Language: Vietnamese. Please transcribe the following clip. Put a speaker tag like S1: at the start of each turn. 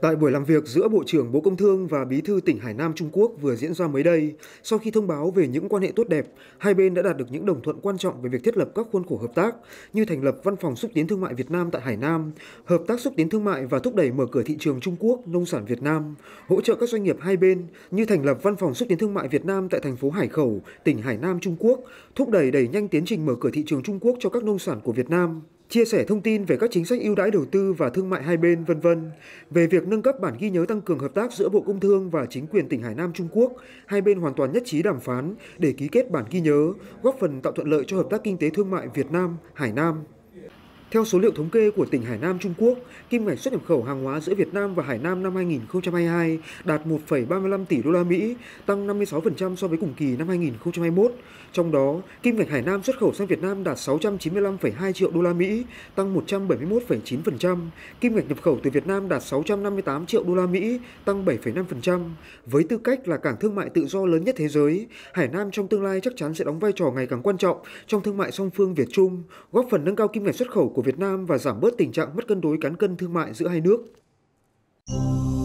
S1: Tại buổi làm việc giữa Bộ trưởng Bộ Công Thương và Bí thư tỉnh Hải Nam Trung Quốc vừa diễn ra mới đây, sau khi thông báo về những quan hệ tốt đẹp, hai bên đã đạt được những đồng thuận quan trọng về việc thiết lập các khuôn khổ hợp tác như thành lập Văn phòng xúc tiến thương mại Việt Nam tại Hải Nam, hợp tác xúc tiến thương mại và thúc đẩy mở cửa thị trường Trung Quốc nông sản Việt Nam, hỗ trợ các doanh nghiệp hai bên như thành lập Văn phòng xúc tiến thương mại Việt Nam tại thành phố Hải Khẩu, tỉnh Hải Nam Trung Quốc, thúc đẩy đẩy nhanh tiến trình mở cửa thị trường Trung Quốc cho các nông sản của Việt Nam chia sẻ thông tin về các chính sách ưu đãi đầu tư và thương mại hai bên, vân vân, về việc nâng cấp bản ghi nhớ tăng cường hợp tác giữa Bộ Công Thương và chính quyền tỉnh Hải Nam Trung Quốc, hai bên hoàn toàn nhất trí đàm phán để ký kết bản ghi nhớ, góp phần tạo thuận lợi cho hợp tác kinh tế thương mại Việt Nam, Hải Nam. Theo số liệu thống kê của tỉnh Hải Nam Trung Quốc, kim ngạch xuất nhập khẩu hàng hóa giữa Việt Nam và Hải Nam năm 2022 đạt 1,35 tỷ đô la Mỹ, tăng 56% so với cùng kỳ năm 2021. Trong đó, kim ngạch Hải Nam xuất khẩu sang Việt Nam đạt 695,2 triệu đô la Mỹ, tăng 171,9%, kim ngạch nhập khẩu từ Việt Nam đạt 658 triệu đô la Mỹ, tăng 7,5%. Với tư cách là cảng thương mại tự do lớn nhất thế giới, Hải Nam trong tương lai chắc chắn sẽ đóng vai trò ngày càng quan trọng trong thương mại song phương Việt Trung, góp phần nâng cao kim ngạch xuất khẩu của Việt Nam và giảm bớt tình trạng mất cân đối cán cân thương mại giữa hai nước.